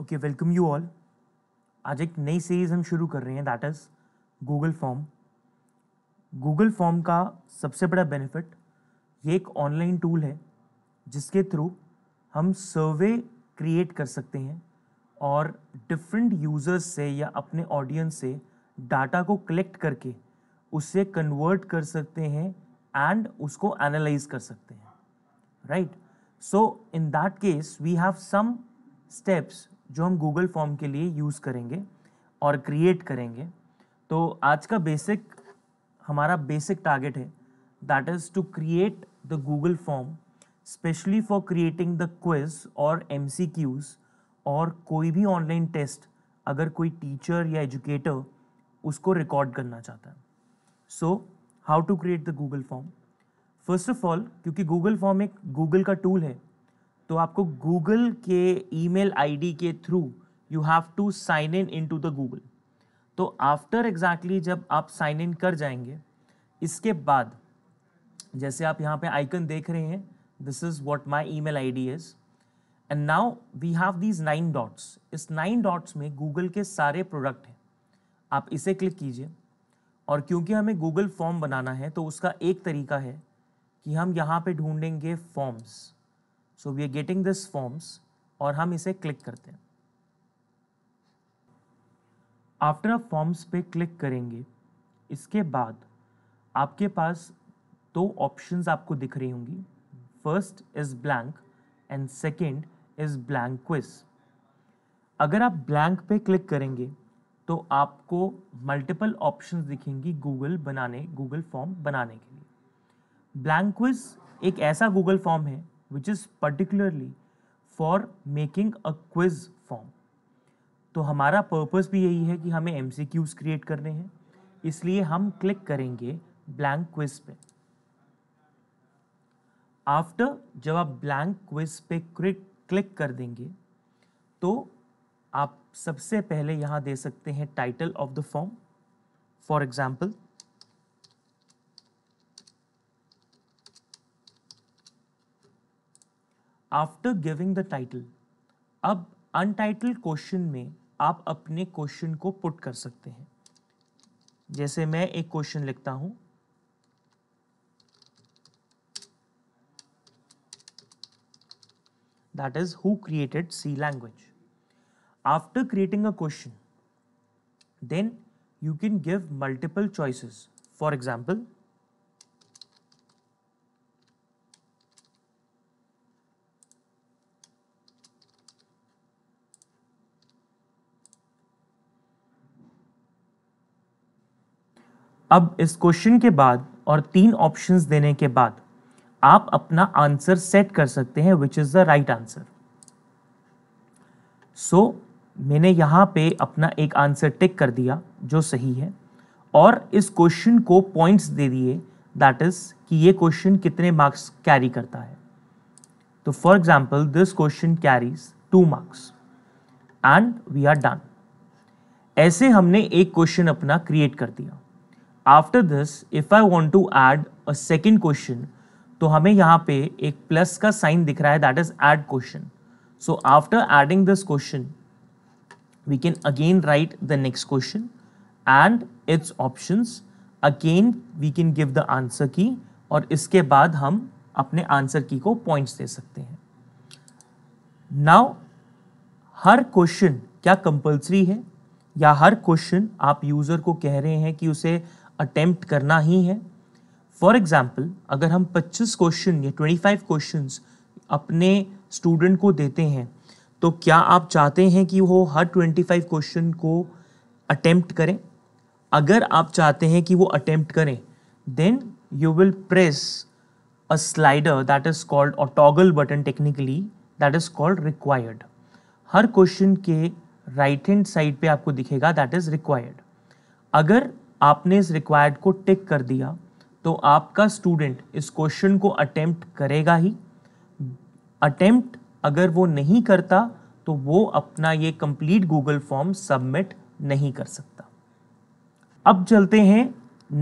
Okay welcome you all आज एक नई सीरीज़ हम शुरू कर रहे हैं that is Google form Google form का सबसे बड़ा बेनिफिट ये एक ऑनलाइन टूल है जिसके थ्रू हम सर्वे क्रिएट कर सकते हैं और डिफरेंट यूज़र्स से या अपने ऑडियंस से डाटा को कलेक्ट करके उसे कन्वर्ट कर सकते हैं एंड उसको एनालाइज कर सकते हैं right so in that case we have some steps जो हम गूगल फॉर्म के लिए यूज़ करेंगे और क्रिएट करेंगे तो आज का बेसिक हमारा बेसिक टारगेट है that is to create the Google form specially for creating the quiz और एम और कोई भी ऑनलाइन टेस्ट अगर कोई टीचर या एजुकेटर उसको रिकॉर्ड करना चाहता है so how to create the Google form first of all क्योंकि गूगल फॉर्म एक गूगल का टूल है तो आपको गूगल के ईमेल आईडी के through you have to sign in in to the Google तो आफ्टर एग्जैक्टली जब आप साइन इन कर जाएंगे इसके बाद जैसे आप यहाँ पे आइकन देख रहे हैं this is what my email I D is and now we have these nine dots इस नाइन डॉट्स में गूगल के सारे प्रोडक्ट हैं आप इसे क्लिक कीजिए और क्योंकि हमें गूगल फॉर्म बनाना है तो उसका एक तरीका है कि हम यहाँ पे ढूंढेंगे forms so we are getting this forms और हम इसे क्लिक करते हैं आफ्टर आप फॉर्म्स पे क्लिक करेंगे इसके बाद आपके पास दो ऑप्शंस आपको दिख रही होंगी first is blank and second is blank quiz अगर आप ब्लैंक पे क्लिक करेंगे तो आपको मल्टीपल ऑप्शंस दिखेंगी गूगल बनाने गूगल फॉर्म बनाने के लिए ब्लैंक क्विज एक ऐसा गूगल फॉर्म है which is particularly for making a quiz form. तो हमारा पर्पज भी यही है कि हमें एम क्रिएट करने हैं इसलिए हम क्लिक करेंगे ब्लैंक क्विज पे आफ्टर जब आप ब्लैंक क्विज पे क्लिक कर देंगे तो आप सबसे पहले यहाँ दे सकते हैं title of the form for example after giving the title अब अनटाइटल क्वेश्चन में आप अपने क्वेश्चन को पुट कर सकते हैं जैसे मैं एक क्वेश्चन लिखता हूं that is who created C language after creating a question then you can give multiple choices for example अब इस क्वेश्चन के बाद और तीन ऑप्शंस देने के बाद आप अपना आंसर सेट कर सकते हैं which is the right answer so मैंने यहाँ पे अपना एक आंसर टिक कर दिया जो सही है और इस क्वेश्चन को पॉइंट्स दे दिए दैट इज़ कि ये क्वेश्चन कितने मार्क्स कैरी करता है तो for example this question carries two marks and we are done ऐसे हमने एक क्वेश्चन अपना क्रिएट कर दिया after this if I want to add a second question तो हमें यहाँ पे एक प्लस का साइन दिख रहा है that is add question so after adding this question we can again write the next question and its option again we can give the answer key और इसके बाद हम अपने आंसर की को पॉइंट्स दे सकते हैं नाउ हर क्वेश्चन क्या कंपलसरी है या हर क्वेश्चन आप यूज़र को कह रहे हैं कि उसे अटेम्प्ट करना ही है फॉर एग्ज़ाम्पल अगर हम 25 क्वेश्चन या 25 क्वेश्चंस अपने स्टूडेंट को देते हैं तो क्या आप चाहते हैं कि वो हर 25 क्वेश्चन को अटेम्प्ट करें अगर आप चाहते हैं कि वो अटेम्प्ट करें then you will press a slider that is called और toggle button technically that is called required हर क्वेश्चन के राइट हैंड साइड पे आपको दिखेगा दैट इज़ रिक्वायर्ड अगर आपने इस रिक्वायर्ड को टिक कर दिया तो आपका स्टूडेंट इस क्वेश्चन को अटेम्प्ट करेगा ही अटेम्प्ट अगर वो नहीं करता तो वो अपना ये कंप्लीट गूगल फॉर्म सबमिट नहीं कर सकता अब चलते हैं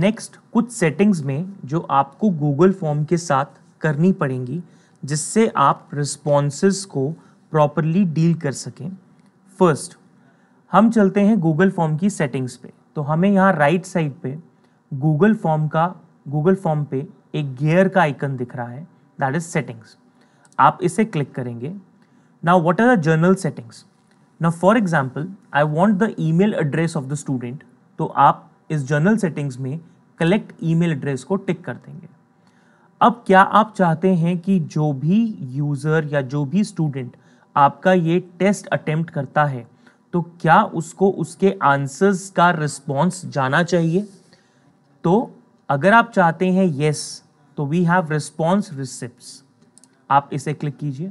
नेक्स्ट कुछ सेटिंग्स में जो आपको गूगल फॉर्म के साथ करनी पड़ेंगी जिससे आप रिस्पॉन्स को प्रॉपरली डील कर सकें फर्स्ट हम चलते हैं गूगल फॉर्म की सेटिंग्स पे तो हमें यहाँ राइट साइड पे गूगल फॉर्म का गूगल फॉर्म पे एक गियर का आइकन दिख रहा है दैट इज सेटिंग्स आप इसे क्लिक करेंगे now what are the general settings now for example I want the email address of the student तो आप इस जर्नल सेटिंग्स में कलेक्ट ईमेल एड्रेस को टिक कर देंगे अब क्या आप चाहते हैं कि जो भी यूज़र या जो भी स्टूडेंट आपका ये टेस्ट अटेम्प्ट करता है तो क्या उसको उसके आंसर्स का रिस्पॉन्स जाना चाहिए तो अगर आप चाहते हैं येस तो वी हैव रिस्पॉन्स रिसिप्ट आप इसे क्लिक कीजिए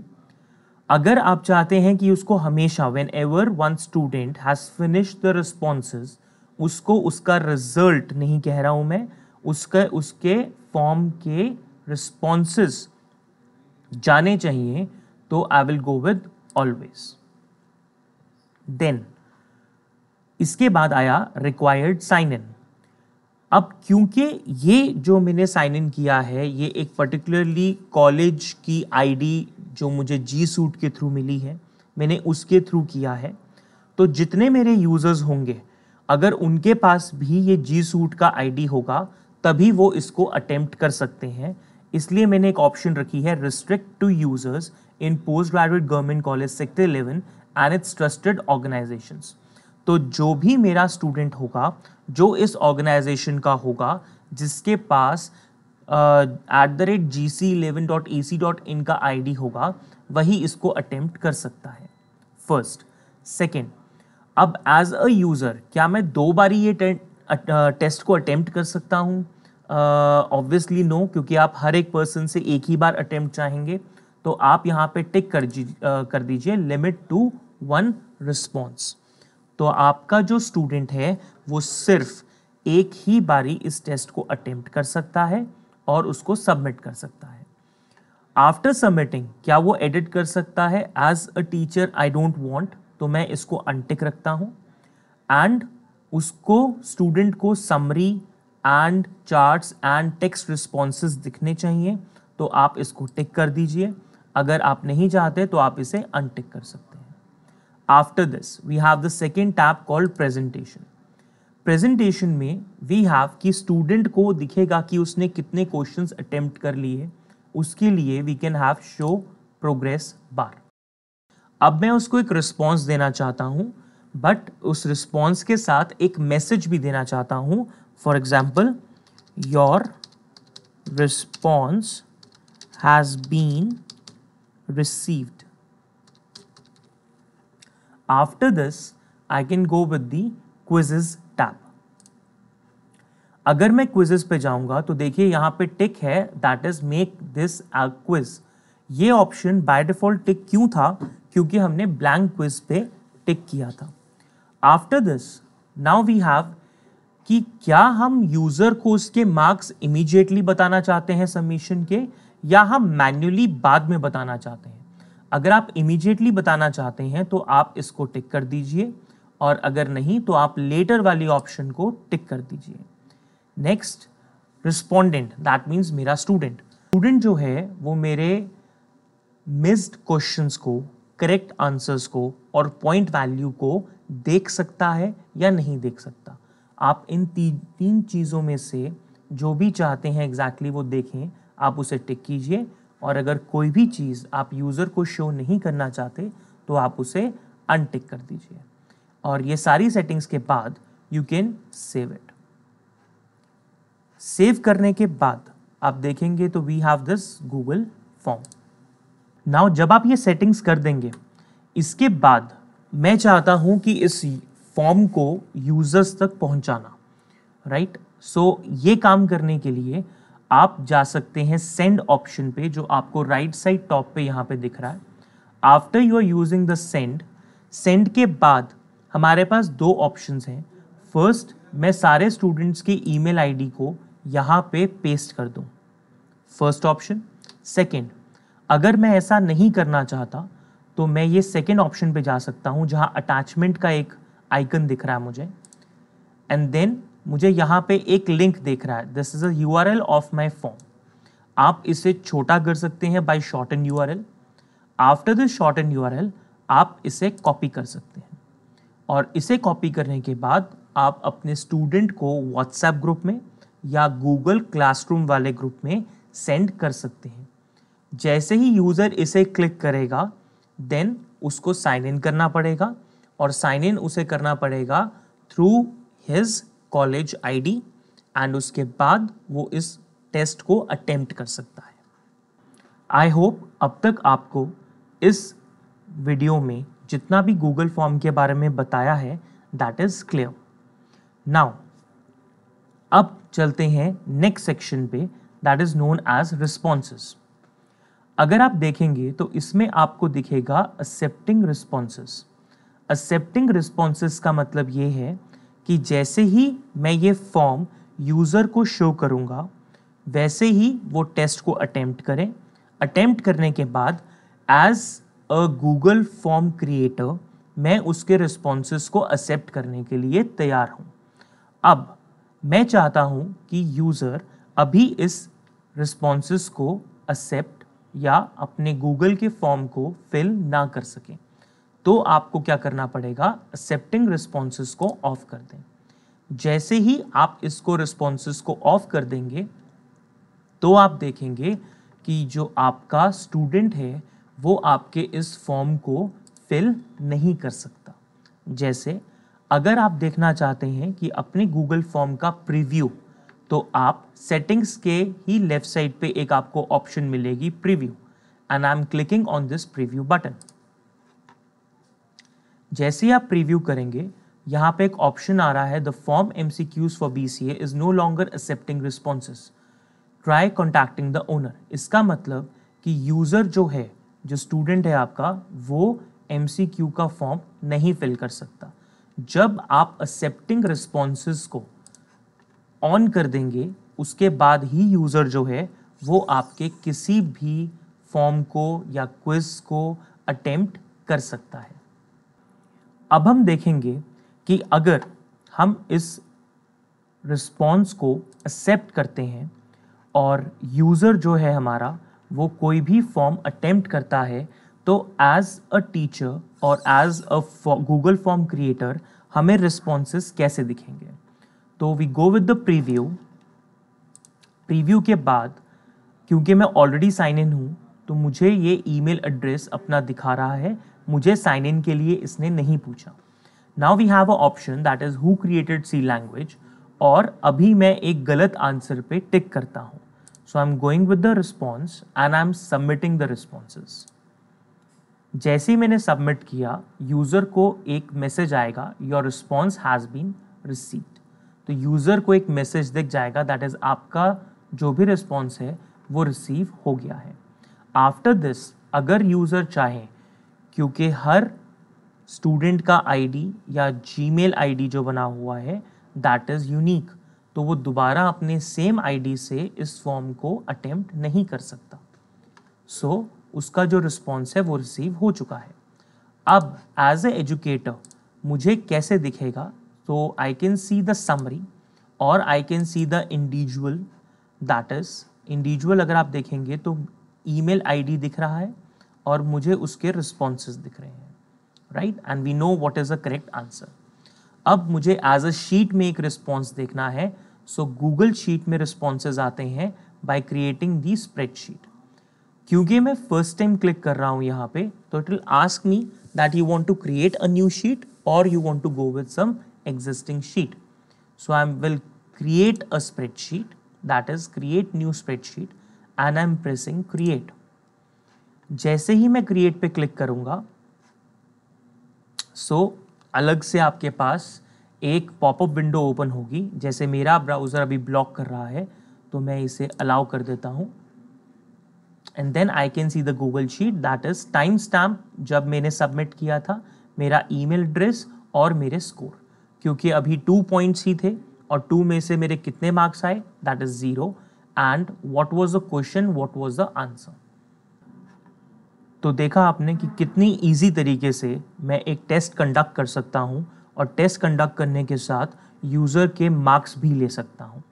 अगर आप चाहते हैं कि उसको हमेशा whenever one student has finish the responses उसको उसका रिजल्ट नहीं कह रहा हूँ मैं उसके उसके फॉर्म के रिस्पॉन्सेज जाने चाहिए तो I will go with always then इसके बाद आया रिक्वायर्ड साइन इन अब क्योंकि ये जो मैंने साइन इन किया है ये एक पर्टिकुलरली कॉलेज की आईडी जो मुझे जी सूट के थ्रू मिली है मैंने उसके थ्रू किया है तो जितने मेरे यूज़र्स होंगे अगर उनके पास भी ये जी सूट का आईडी होगा तभी वो इसको अटेम्प्ट कर सकते हैं इसलिए मैंने एक ऑप्शन रखी है restrict to users in post graduate government college sector eleven and its trusted organization तो जो भी मेरा स्टूडेंट होगा जो इस ऑर्गेनाइजेशन का होगा जिसके पास at the rate G C eleven dot A C dot in का आई डी होगा वही इसको अटेम्प्ट कर सकता है फर्स्ट सेकेंड अब एज अ यूज़र क्या मैं दो बारी ये टेस्ट को अटेम्प्ट कर सकता हूँ ऑब्वियसली नो क्योंकि आप हर एक पर्सन से एक ही बार अटेम्प्ट चाहेंगे तो आप यहाँ पे टिक कर uh, कर दीजिए लिमिट टू वन रिस्पॉन्स तो आपका जो स्टूडेंट है वो सिर्फ एक ही बारी इस टेस्ट को अटेम्प्ट कर सकता है और उसको सबमिट कर सकता है आफ्टर सबमिटिंग क्या वो एडिट कर सकता है as a teacher I don't want तो मैं इसको अनटिक रखता हूँ एंड उसको स्टूडेंट को summary and charts and text responses दिखने चाहिए तो आप इसको टिक कर दीजिए अगर आप नहीं चाहते तो आप इसे अनटिक कर सकते After this, we have the second tab called presentation. Presentation में वी हैव कि स्टूडेंट को दिखेगा कि उसने कितने क्वेश्चंस अटेम्प्ट कर लिए उसके लिए we can have show progress bar अब मैं उसको एक रिस्पॉन्स देना चाहता हूँ बट उस रिस्पॉन्स के साथ एक मैसेज भी देना चाहता हूँ for example your response has been received After this, I can go with the quizzes tab. अगर मैं quizzes पे जाऊंगा तो देखिए यहां पे टिक है that is make this a ये ऑप्शन बाय डिफॉल्ट टिक क्यों था क्योंकि हमने ब्लैंक क्विज पे टिक किया था after this now we have कि क्या हम यूज़र को उसके मार्क्स इमीडिएटली बताना चाहते हैं सबमिशन के या हम मैन्युअली बाद में बताना चाहते हैं अगर आप इमीजिएटली बताना चाहते हैं तो आप इसको टिक कर दीजिए और अगर नहीं तो आप लेटर वाली ऑप्शन को टिक कर दीजिए नेक्स्ट रिस्पोंडेंट दैट मीन्स मेरा स्टूडेंट स्टूडेंट जो है वो मेरे मिस्ड क्वेश्चंस को करेक्ट आंसर्स को और पॉइंट वैल्यू को देख सकता है या नहीं देख सकता आप इन ती, तीन चीज़ों में से जो भी चाहते हैं एग्जैक्टली exactly वो देखें आप उसे टिक कीजिए और अगर कोई भी चीज़ आप यूज़र को शो नहीं करना चाहते तो आप उसे अनटिक कर दीजिए और ये सारी सेटिंग्स के बाद you can save it save करने के बाद आप देखेंगे तो we have this Google form now जब आप ये सेटिंग्स कर देंगे इसके बाद मैं चाहता हूं कि इस फॉर्म को यूज़र्स तक पहुंचाना राइट right? सो so, ये काम करने के लिए आप जा सकते हैं सेंड ऑप्शन पे जो आपको राइट साइड टॉप पे यहाँ पे दिख रहा है after you are using the send send के बाद हमारे पास दो ऑप्शंस हैं फर्स्ट मैं सारे स्टूडेंट्स के ईमेल आईडी को यहाँ पे पेस्ट कर दूँ फर्स्ट ऑप्शन सेकेंड अगर मैं ऐसा नहीं करना चाहता तो मैं ये सेकेंड ऑप्शन पे जा सकता हूँ जहाँ अटैचमेंट का एक आइकन दिख रहा है मुझे एंड देन मुझे यहाँ पे एक लिंक देख रहा है this is a U R L of my form आप इसे छोटा कर सकते हैं by short and U R L after the short and U R L आप इसे कॉपी कर सकते हैं और इसे कॉपी करने के बाद आप अपने स्टूडेंट को व्हाट्सएप ग्रुप में या गूगल क्लासरूम वाले ग्रुप में सेंड कर सकते हैं जैसे ही यूज़र इसे क्लिक करेगा देन उसको साइन इन करना पड़ेगा और साइन इन उसे करना पड़ेगा through his college ID and उसके बाद वो इस टेस्ट को अटेम्प्ट कर सकता है आई होप अब तक आपको इस वीडियो में जितना भी गूगल फॉर्म के बारे में बताया है दैट इज़ क्लियर नाउ अब चलते हैं नेक्स्ट सेक्शन पे that is known as responses अगर आप देखेंगे तो इसमें आपको दिखेगा एक्सेप्टिंग रिस्पॉन्सेज एक्सेप्टिंग रिस्पॉन्सेज का मतलब ये है कि जैसे ही मैं ये फॉर्म यूज़र को शो करूँगा वैसे ही वो टेस्ट को अटैम्प्ट करें अटैम्प्ट करने के बाद as a Google form creator मैं उसके रिस्पॉन्स को एक्सेप्ट करने के लिए तैयार हूँ अब मैं चाहता हूँ कि यूज़र अभी इस रिस्पॉन्स को एक्सेप्ट या अपने गूगल के फॉर्म को फिल ना कर सकें तो आपको क्या करना पड़ेगा एक्सेप्टिंग रिस्पॉन्स को ऑफ कर दें जैसे ही आप इसको रिस्पॉन्स को ऑफ कर देंगे तो आप देखेंगे कि जो आपका स्टूडेंट है वो आपके इस फॉर्म को फिल नहीं कर सकता जैसे अगर आप देखना चाहते हैं कि अपने गूगल फॉर्म का प्रीव्यू तो आप सेटिंग्स के ही लेफ्ट साइड पे एक आपको ऑप्शन मिलेगी preview and I am clicking on this preview button जैसे ही आप प्रीव्यू करेंगे यहाँ पे एक ऑप्शन आ रहा है the form M C Qs for B C is no longer accepting response try contacting the owner इसका मतलब कि यूज़र जो है जो स्टूडेंट है आपका वो एम सी क्यू का फॉर्म नहीं फिल कर सकता जब आप एक्सेप्टिंग रिस्पॉन्स को ऑन कर देंगे उसके बाद ही यूज़र जो है वो आपके किसी भी फॉर्म को या क्विज को अटेम्प्ट कर सकता है अब हम देखेंगे कि अगर हम इस रिस्पॉन्स को एक्सेप्ट करते हैं और यूज़र जो है हमारा वो कोई भी फॉर्म अटेम्प्ट करता है तो एज अ टीचर और as a Google form creator हमें रिस्पॉन्सेस कैसे दिखेंगे तो we go with the preview preview के बाद क्योंकि मैं ऑलरेडी साइन इन हूँ तो मुझे ये ईमेल एड्रेस अपना दिखा रहा है मुझे साइन इन के लिए इसने नहीं पूछा now we have a option that is who created C language और अभी मैं एक गलत आंसर पे टिक करता हूँ so I am going with the response and I am submitting the responses जैसे ही मैंने सबमिट किया यूज़र को एक मैसेज आएगा your response has been received तो यूज़र को एक मैसेज दिख जाएगा दैट इज़ आपका जो भी रिस्पॉन्स है वो रिसीव हो गया है आफ्टर दिस अगर यूज़र चाहें क्योंकि हर स्टूडेंट का आईडी या जीमेल आईडी जो बना हुआ है दैट इज़ यूनिक तो वो दोबारा अपने सेम आईडी से इस फॉर्म को अटेम्प्ट नहीं कर सकता सो so, उसका जो रिस्पॉन्स है वो रिसीव हो चुका है अब एज ए एजुकेटर मुझे कैसे दिखेगा तो I can see the summary और I can see the individual that is individual अगर आप देखेंगे तो ईमेल आईडी दिख रहा है और मुझे उसके रिस्पॉन्सेज दिख रहे हैं right and we know what is the correct answer अब मुझे एज अ शीट में एक रिस्पॉन्स देखना है सो गूगल शीट में रिस्पॉन्सेज आते हैं बाय क्रिएटिंग दी स्प्रेडशीट क्योंकि मैं फर्स्ट टाइम क्लिक कर रहा हूँ यहाँ पे तो it will ask me that you want to create a new sheet और you want to go with some existing sheet so i will create a that is create new new and I am pressing create जैसे ही मैं create पे click करूँगा सो so, अलग से आपके पास एक पॉपअप विंडो ओपन होगी जैसे मेरा ब्राउज़र अभी ब्लॉक कर रहा है तो मैं इसे अलाउ कर देता हूँ and then I can see the Google sheet that is time stamp जब मैंने सबमिट किया था मेरा ईमेल एड्रेस और मेरे स्कोर क्योंकि अभी टू पॉइंट्स ही थे और टू में से मेरे कितने मार्क्स आए that is zero and what was the question what was the answer तो देखा आपने कि कितनी इजी तरीके से मैं एक टेस्ट कंडक्ट कर सकता हूँ और टेस्ट कंडक्ट करने के साथ यूज़र के मार्क्स भी ले सकता हूँ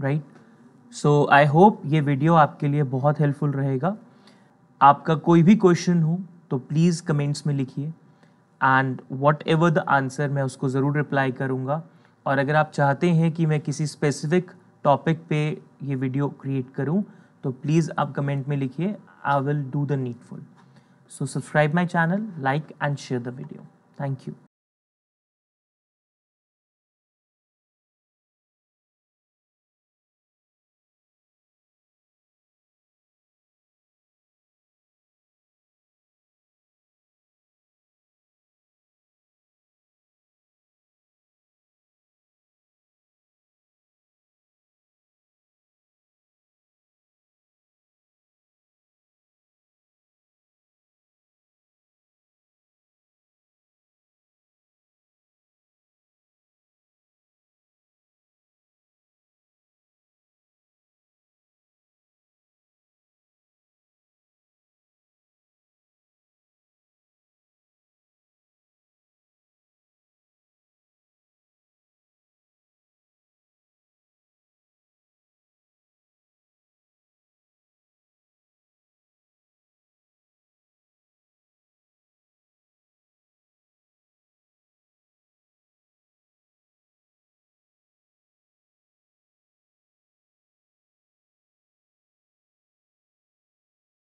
राइट सो आई होप ये वीडियो आपके लिए बहुत हेल्पफुल रहेगा आपका कोई भी क्वेश्चन हो तो प्लीज़ कमेंट्स में लिखिए and whatever the answer मैं उसको ज़रूर रिप्लाई करूँगा और अगर आप चाहते हैं कि मैं किसी स्पेसिफिक टॉपिक पे ये वीडियो क्रिएट करूँ तो प्लीज़ आप कमेंट में लिखिए I will do the needful So subscribe my channel, like and share the video. Thank you.